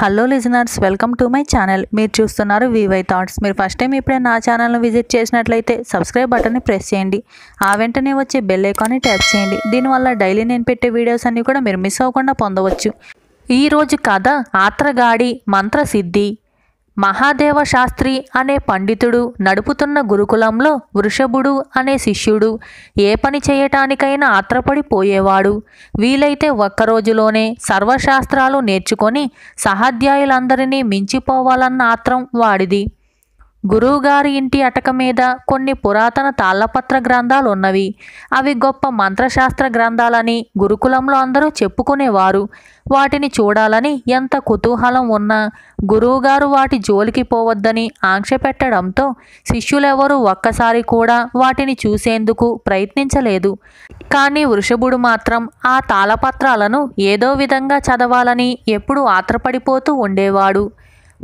hello listeners welcome to my channel మీరు చూస్తున్నారు VY thoughts మీరు ఫస్ట్ టైం ఇప్పుడే నా ఛానల్ను విజిట్ చేసినట్లయితే సబ్స్క్రైబ్ బటన్ని ప్రెస్ చేయండి ఆ వెంటనే వచ్చే బెల్ ఐకాన్ని ట్యాప్ చేయండి దీనివల్ల డైలీ నేను పెట్టే వీడియోస్ అన్నీ కూడా మీరు మిస్ అవ్వకుండా పొందవచ్చు ఈరోజు కథ ఆత్రగాడి మంత్రసిద్ధి మహాదేవ శాస్త్రి అనే పండితుడు నడుపుతున్న గురుకులంలో వృషభుడు అనే శిష్యుడు ఏ పని చేయటానికైనా ఆత్రపడిపోయేవాడు వీలైతే ఒక్కరోజులోనే సర్వశాస్త్రాలు నేర్చుకొని సహాధ్యాయులందరినీ మించిపోవాలన్న ఆత్రం వాడిది గురువుగారి ఇంటి అటక మీద కొన్ని పురాతన తాళ్ళపత్ర గ్రంథాలు ఉన్నవి అవి గొప్ప మంత్రశాస్త్ర గ్రంథాలని గురుకులంలో అందరూ చెప్పుకునేవారు వాటిని చూడాలని ఎంత కుతూహలం ఉన్నా గురువుగారు వాటి జోలికి పోవద్దని ఆంక్ష పెట్టడంతో శిష్యులెవరూ ఒక్కసారి కూడా వాటిని చూసేందుకు ప్రయత్నించలేదు కానీ వృషభుడు మాత్రం ఆ తాళపత్రాలను ఏదో విధంగా చదవాలని ఎప్పుడూ ఆత్రపడిపోతూ ఉండేవాడు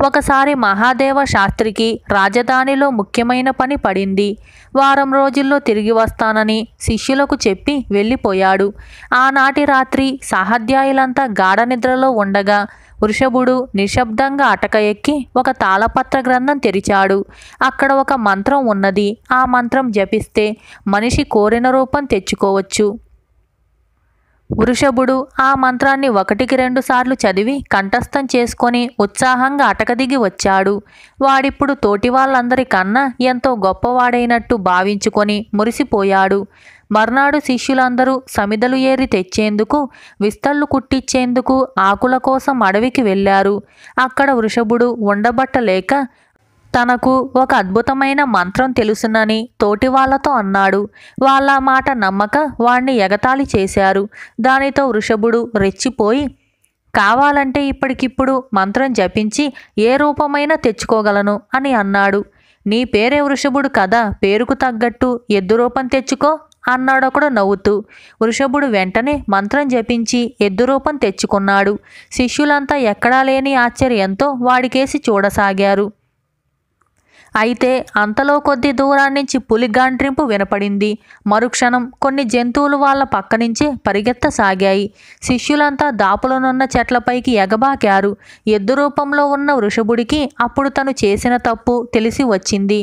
ఒకసారి మహాదేవ శాస్త్రికి రాజధానిలో ముఖ్యమైన పని పడింది వారం రోజుల్లో తిరిగి వస్తానని శిష్యులకు చెప్పి వెళ్ళిపోయాడు ఆనాటి రాత్రి సహాధ్యాయులంతా గాఢ నిద్రలో ఉండగా వృషభుడు నిశ్శబ్దంగా అటక ఎక్కి ఒక తాళపత్ర గ్రంథం తెరిచాడు అక్కడ ఒక మంత్రం ఉన్నది ఆ మంత్రం జపిస్తే మనిషి కోరిన రూపం తెచ్చుకోవచ్చు వృషభుడు ఆ మంత్రాన్ని ఒకటికి రెండు సార్లు చదివి కంఠస్థం చేసుకొని ఉత్సాహంగా అటకదిగి వచ్చాడు వాడిప్పుడు తోటి వాళ్ళందరి కన్నా ఎంతో గొప్పవాడైనట్టు భావించుకొని మురిసిపోయాడు మర్నాడు శిష్యులందరూ సమిదలు ఏరి తెచ్చేందుకు విస్తళ్లు కుట్టించేందుకు ఆకుల కోసం అడవికి వెళ్ళారు అక్కడ వృషభుడు ఉండబట్టలేక తనకు ఒక అద్భుతమైన మంత్రం తెలుసునని తోటి వాళ్లతో అన్నాడు వాళ్ళ మాట నమ్మక వాణ్ణి ఎగతాళి చేశారు దానితో వృషభుడు రెచ్చిపోయి కావాలంటే ఇప్పటికిప్పుడు మంత్రం జపించి ఏ రూపమైనా తెచ్చుకోగలను అని అన్నాడు నీ పేరే వృషభుడు కదా పేరుకు తగ్గట్టు ఎద్దు రూపం తెచ్చుకో అన్నాడొకడు నవ్వుతూ వృషభుడు వెంటనే మంత్రం జపించి ఎద్దు రూపం తెచ్చుకున్నాడు శిష్యులంతా ఎక్కడా లేని ఆశ్చర్యంతో వాడికేసి చూడసాగారు అయితే అంతలో కొద్ది దూరాన్నించి నుంచి పులి గాంట్రింపు వినపడింది మరుక్షణం కొన్ని జంతువులు వాళ్ళ పక్క నుంచే పరిగెత్తసాగాయి శిష్యులంతా దాపులనున్న చెట్లపైకి ఎగబాకారు ఎద్దు రూపంలో ఉన్న వృషభుడికి అప్పుడు తను చేసిన తప్పు తెలిసి వచ్చింది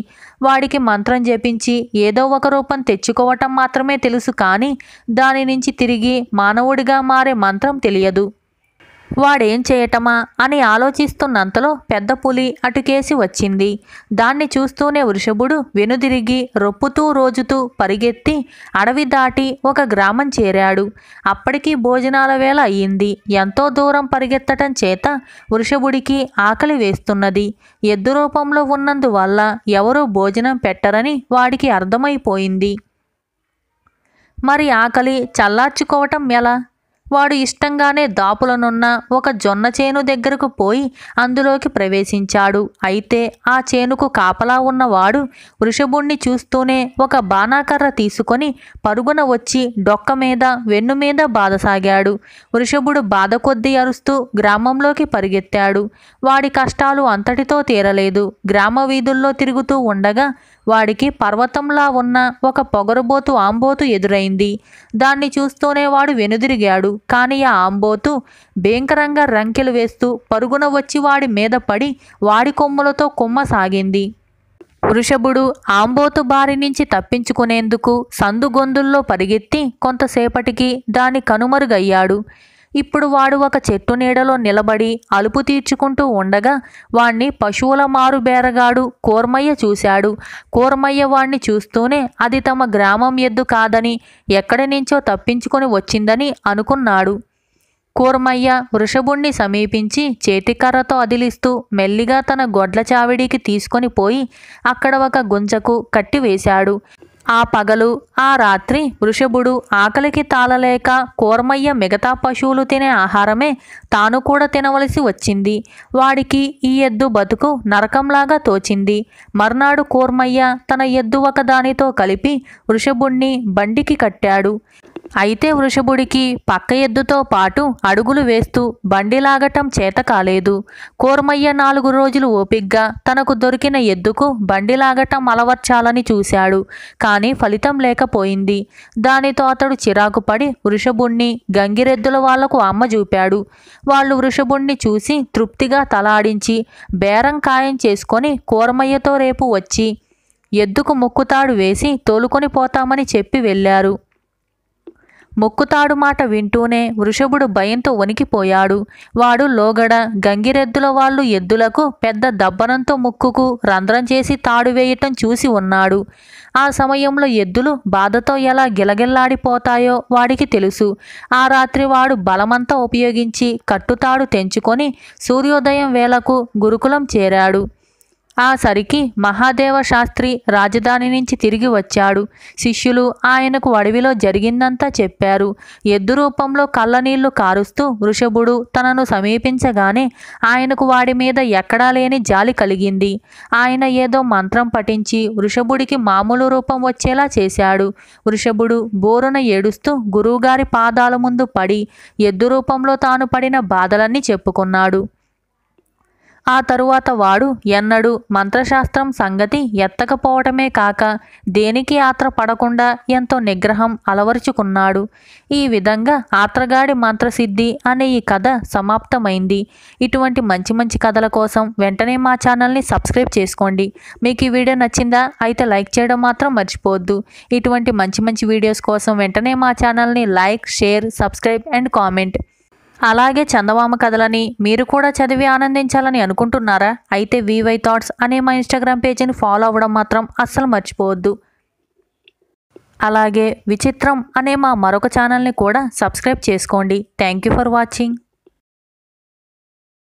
వాడికి మంత్రం జపించి ఏదో ఒక రూపం తెచ్చుకోవటం మాత్రమే తెలుసు కానీ దాని నుంచి తిరిగి మానవుడిగా మారే మంత్రం తెలియదు వాడేం చేయటమా అని ఆలోచిస్తున్నంతలో పెద్ద పులి అటుకేసి వచ్చింది దాన్ని చూస్తూనే వృషభుడు వెనుదిరిగి రొప్పుతూ రోజుతూ పరిగెత్తి అడవి దాటి ఒక గ్రామం చేరాడు అప్పటికి భోజనాల వేళ అయ్యింది ఎంతో దూరం పరిగెత్తటం చేత వృషభుడికి ఆకలి వేస్తున్నది ఎద్దు రూపంలో ఉన్నందువల్ల ఎవరూ భోజనం పెట్టరని వాడికి అర్థమైపోయింది మరి ఆకలి చల్లార్చుకోవటం ఎలా వాడు ఇష్టంగానే దాపులనున్న ఒక జొన్న చేను దగ్గరకు పోయి అందులోకి ప్రవేశించాడు అయితే ఆ చేనుకు కాపలా ఉన్నవాడు వృషభుణ్ణి చూస్తూనే ఒక బాణాకర్ర తీసుకొని పరుగున వచ్చి డొక్క మీద వెన్ను మీద బాధసాగాడు వృషభుడు బాధ కొద్దీ అరుస్తూ గ్రామంలోకి పరిగెత్తాడు వాడి కష్టాలు అంతటితో తీరలేదు గ్రామ వీధుల్లో తిరుగుతూ ఉండగా వాడికి పర్వతంలా ఉన్న ఒక పొగరుబోతు ఆంబోతు ఎదురైంది దాన్ని చూస్తూనే వాడు వెనుదిరిగాడు కాని ఆ ఆంబోతు భయంకరంగా రంకెలు వేస్తూ పరుగున వచ్చి వాడి మీద పడి వాడి కొమ్ములతో కొమ్మసాగింది వృషభుడు ఆంబోతు బారి నుంచి తప్పించుకునేందుకు సందుగొందుల్లో పరిగెత్తి కొంతసేపటికి దాని కనుమరుగయ్యాడు ఇప్పుడు వాడు ఒక చెట్టు నీడలో నిలబడి అలుపు తీర్చుకుంటూ ఉండగా వాణ్ణి పశువుల మారుబేరగాడు కోర్మయ్య చూశాడు కోర్మయ్య వాణ్ణి చూస్తూనే అది తమ గ్రామం ఎద్దు కాదని ఎక్కడి నుంచో తప్పించుకొని వచ్చిందని అనుకున్నాడు కూర్మయ్య వృషభుణ్ణి సమీపించి చేతికర్రతో అదిలిస్తూ మెల్లిగా తన గొడ్ల చావిడికి తీసుకొని పోయి అక్కడ ఒక గుంజకు కట్టివేశాడు ఆ పగలు ఆ రాత్రి వృషభుడు ఆకలికి తాళలేక కోర్మయ్య మిగతా పశువులు తినే ఆహారమే తాను కూడా తినవలసి వచ్చింది వాడికి ఈ ఎద్దు బతుకు నరకంలాగా తోచింది మర్నాడు కోర్మయ్య తన ఎద్దు ఒకదానితో కలిపి వృషభుణ్ణి బండికి కట్టాడు అయితే వృషభుడికి పక్క ఎద్దుతో పాటు అడుగులు వేస్తూ బండిలాగటం చేత కాలేదు కోర్మయ్య నాలుగు రోజులు ఓపిగ్గా తనకు దొరికిన ఎద్దుకు బండిలాగటం అలవర్చాలని చూశాడు కానీ ఫలితం లేకపోయింది దానితో అతడు చిరాకు పడి వృషభుణ్ణి గంగిరెద్దుల వాళ్లకు అమ్మ చూపాడు వాళ్ళు వృషభుణ్ణి చూసి తృప్తిగా తలాడించి బేరం ఖాయం చేసుకొని కోరమయ్యతో రేపు వచ్చి ఎద్దుకు ముక్కుతాడు వేసి తోలుకొని పోతామని చెప్పి వెళ్ళారు మొక్కుతాడు మాట వింటూనే వృషభుడు భయంతో వణికిపోయాడు వాడు లోగడ గంగిరెద్దుల వాళ్ళు ఎద్దులకు పెద్ద దబ్బనంతో ముక్కుకు రంధ్రం చేసి తాడు వేయటం చూసి ఉన్నాడు ఆ సమయంలో ఎద్దులు బాధతో ఎలా గిలగిల్లాడిపోతాయో వాడికి తెలుసు ఆ రాత్రి వాడు బలమంతా ఉపయోగించి కట్టుతాడు తెంచుకొని సూర్యోదయం వేళకు గురుకులం చేరాడు ఆ సరికి మహాదేవ శాస్త్రి రాజధాని నుంచి తిరిగి వచ్చాడు శిష్యులు ఆయనకు అడవిలో జరిగిందంతా చెప్పారు ఎద్దు రూపంలో కళ్ళనీళ్లు కారుస్తూ వృషభుడు తనను సమీపించగానే ఆయనకు వాడి మీద ఎక్కడా లేని జాలి కలిగింది ఆయన ఏదో మంత్రం పఠించి వృషభుడికి మామూలు రూపం వచ్చేలా చేశాడు వృషభుడు బోరున ఏడుస్తూ గురువుగారి పాదాల ముందు పడి ఎద్దు రూపంలో తాను పడిన బాధలన్నీ చెప్పుకున్నాడు ఆ తరువాత వాడు ఎన్నడూ మంత్రశాస్త్రం సంగతి ఎత్తకపోవటమే కాక దేనికి ఆత్ర పడకుండా ఎంతో నిగ్రహం అలవరుచుకున్నాడు ఈ విధంగా ఆత్రగాడి మంత్రసిద్ధి అనే ఈ కథ సమాప్తమైంది ఇటువంటి మంచి మంచి కథల కోసం వెంటనే మా ఛానల్ని సబ్స్క్రైబ్ చేసుకోండి మీకు ఈ వీడియో నచ్చిందా అయితే లైక్ చేయడం మాత్రం మర్చిపోవద్దు ఇటువంటి మంచి మంచి వీడియోస్ కోసం వెంటనే మా ఛానల్ని like share subscribe and comment అలాగే చందమామ కథలని మీరు కూడా చదివి ఆనందించాలని అనుకుంటున్నారా అయితే వివై థాట్స్ అనే మా ఇన్స్టాగ్రామ్ పేజీని ఫాలో అవ్వడం మాత్రం అస్సలు మర్చిపోవద్దు అలాగే విచిత్రం అనే మా మరొక ఛానల్ని కూడా సబ్స్క్రైబ్ చేసుకోండి థ్యాంక్ యూ ఫర్ వాచింగ్